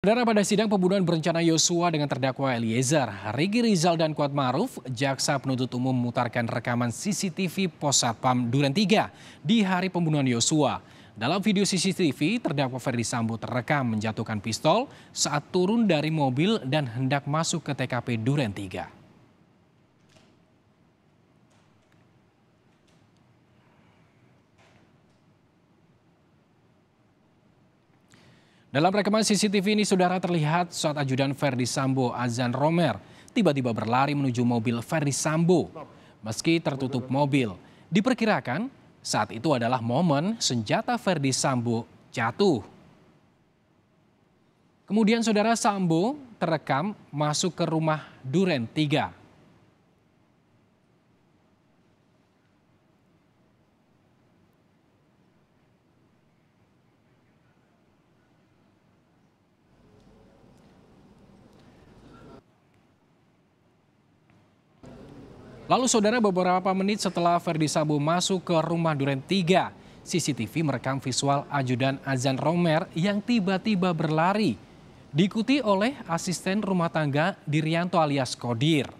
Saudara pada sidang pembunuhan berencana Yosua dengan terdakwa Eliezer, Rigi Rizal dan Kuat Maruf, jaksa penuntut umum memutarkan rekaman CCTV Pos Satpam Duren 3 di hari pembunuhan Yosua. Dalam video CCTV, terdakwa Ferdi Sambo terekam menjatuhkan pistol saat turun dari mobil dan hendak masuk ke TKP Duren 3. Dalam rekaman CCTV ini saudara terlihat saat ajudan Ferdi Sambo Azan Romer tiba-tiba berlari menuju mobil Ferdi Sambo. Meski tertutup mobil, diperkirakan saat itu adalah momen senjata Ferdi Sambo jatuh. Kemudian saudara Sambo terekam masuk ke rumah Duren 3 Lalu saudara beberapa menit setelah Verdi Sambo masuk ke rumah Duren 3, CCTV merekam visual ajudan Azan Romer yang tiba-tiba berlari. Diikuti oleh asisten rumah tangga Dirianto alias Kodir.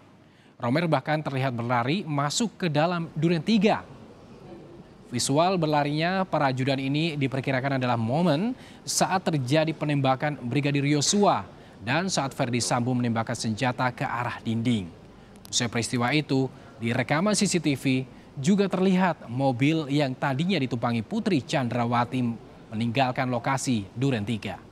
Romer bahkan terlihat berlari masuk ke dalam Duren 3. Visual berlarinya para ajudan ini diperkirakan adalah momen saat terjadi penembakan Brigadir Yosua dan saat Ferdi Sambo menembakkan senjata ke arah dinding. Usai peristiwa itu, di rekaman CCTV juga terlihat mobil yang tadinya ditumpangi Putri Chandrawati meninggalkan lokasi Duren 3.